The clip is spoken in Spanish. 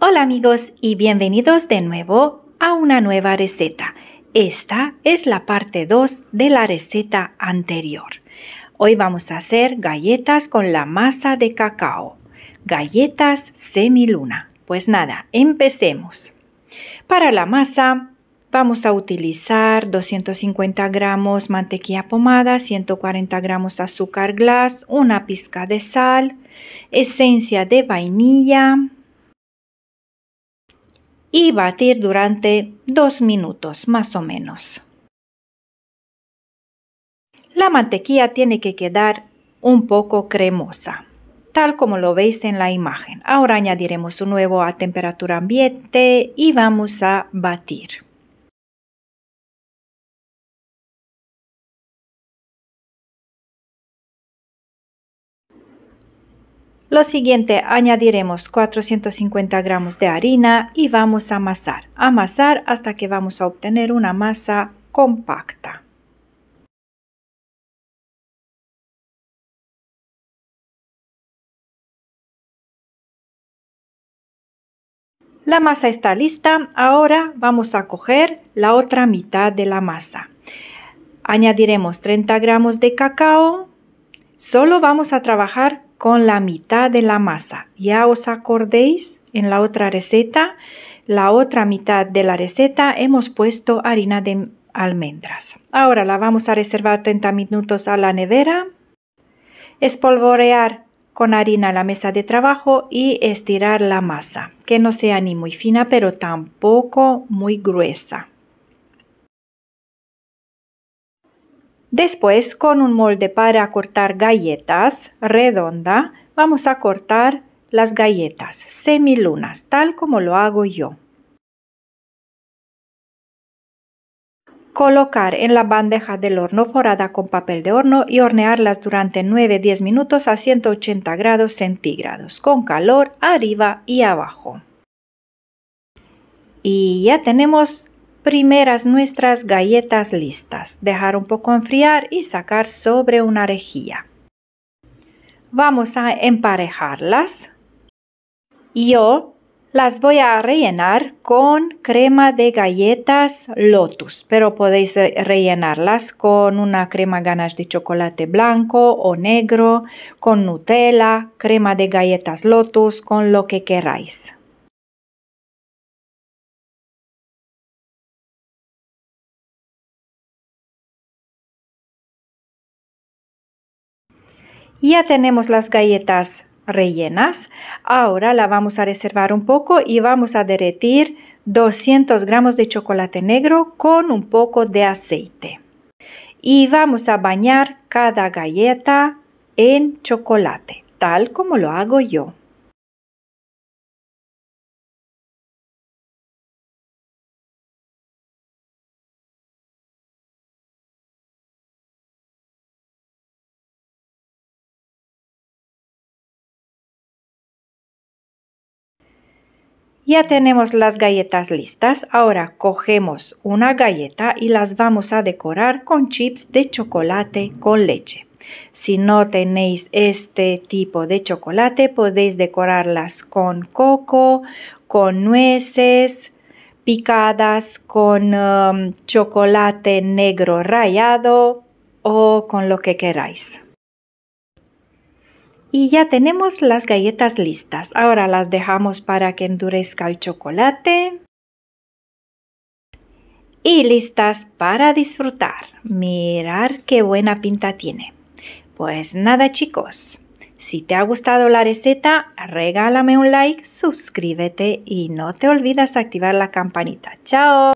Hola amigos y bienvenidos de nuevo a una nueva receta. Esta es la parte 2 de la receta anterior. Hoy vamos a hacer galletas con la masa de cacao, galletas semiluna. Pues nada, empecemos. Para la masa vamos a utilizar 250 gramos mantequilla pomada, 140 gramos azúcar glass, una pizca de sal, esencia de vainilla, y batir durante dos minutos más o menos. La mantequilla tiene que quedar un poco cremosa, tal como lo veis en la imagen. Ahora añadiremos un nuevo a temperatura ambiente y vamos a batir. Lo siguiente, añadiremos 450 gramos de harina y vamos a amasar. Amasar hasta que vamos a obtener una masa compacta. La masa está lista, ahora vamos a coger la otra mitad de la masa. Añadiremos 30 gramos de cacao. Solo vamos a trabajar con la mitad de la masa. Ya os acordéis en la otra receta, la otra mitad de la receta hemos puesto harina de almendras. Ahora la vamos a reservar 30 minutos a la nevera. Espolvorear con harina la mesa de trabajo y estirar la masa, que no sea ni muy fina, pero tampoco muy gruesa. Después, con un molde para cortar galletas redonda, vamos a cortar las galletas semilunas, tal como lo hago yo. Colocar en la bandeja del horno forada con papel de horno y hornearlas durante 9-10 minutos a 180 grados centígrados, con calor arriba y abajo. Y ya tenemos primeras nuestras galletas listas, dejar un poco enfriar y sacar sobre una rejilla. Vamos a emparejarlas. Yo las voy a rellenar con crema de galletas Lotus, pero podéis rellenarlas con una crema ganache de chocolate blanco o negro, con Nutella, crema de galletas Lotus, con lo que queráis. Ya tenemos las galletas rellenas. Ahora la vamos a reservar un poco y vamos a derretir 200 gramos de chocolate negro con un poco de aceite. Y vamos a bañar cada galleta en chocolate, tal como lo hago yo. Ya tenemos las galletas listas, ahora cogemos una galleta y las vamos a decorar con chips de chocolate con leche. Si no tenéis este tipo de chocolate, podéis decorarlas con coco, con nueces picadas, con um, chocolate negro rallado o con lo que queráis. Y ya tenemos las galletas listas. Ahora las dejamos para que endurezca el chocolate. Y listas para disfrutar. Mirar qué buena pinta tiene. Pues nada chicos, si te ha gustado la receta, regálame un like, suscríbete y no te olvides activar la campanita. ¡Chao!